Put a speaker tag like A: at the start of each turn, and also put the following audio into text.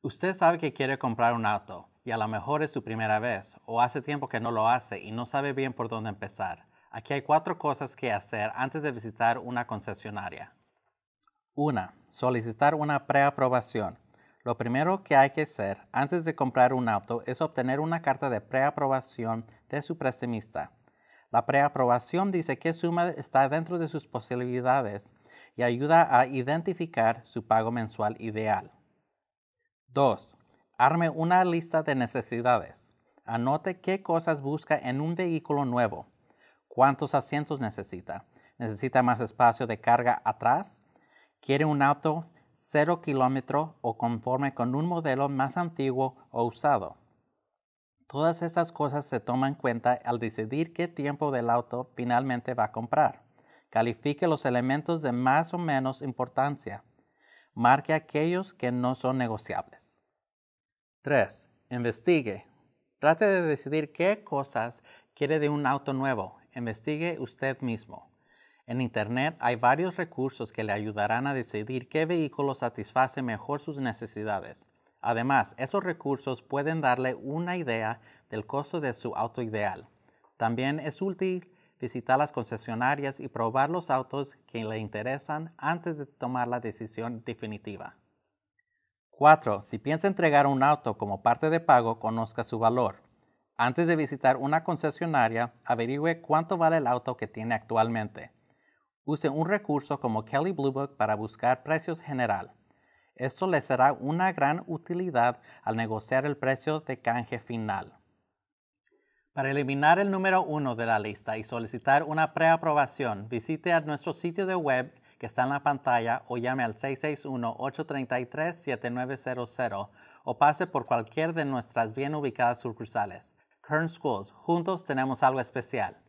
A: Usted sabe que quiere comprar un auto y a lo mejor es su primera vez o hace tiempo que no lo hace y no sabe bien por dónde empezar. Aquí hay cuatro cosas que hacer antes de visitar una concesionaria. 1. Solicitar una preaprobación. Lo primero que hay que hacer antes de comprar un auto es obtener una carta de preaprobación de su prestamista. La preaprobación dice qué suma está dentro de sus posibilidades y ayuda a identificar su pago mensual ideal. 2. Arme una lista de necesidades. Anote qué cosas busca en un vehículo nuevo. ¿Cuántos asientos necesita? ¿Necesita más espacio de carga atrás? ¿Quiere un auto 0 kilómetro o conforme con un modelo más antiguo o usado? Todas estas cosas se toman en cuenta al decidir qué tiempo del auto finalmente va a comprar. Califique los elementos de más o menos importancia marque aquellos que no son negociables. 3. Investigue. Trate de decidir qué cosas quiere de un auto nuevo. Investigue usted mismo. En Internet hay varios recursos que le ayudarán a decidir qué vehículo satisface mejor sus necesidades. Además, esos recursos pueden darle una idea del costo de su auto ideal. También es útil visitar las concesionarias y probar los autos que le interesan antes de tomar la decisión definitiva. 4. Si piensa entregar un auto como parte de pago, conozca su valor. Antes de visitar una concesionaria, averigüe cuánto vale el auto que tiene actualmente. Use un recurso como Kelly Blue Book para buscar precios general. Esto le será una gran utilidad al negociar el precio de canje final. Para eliminar el número uno de la lista y solicitar una preaprobación, visite a nuestro sitio de web que está en la pantalla o llame al 661-833-7900 o pase por cualquier de nuestras bien ubicadas sucursales. Kern Schools, juntos tenemos algo especial.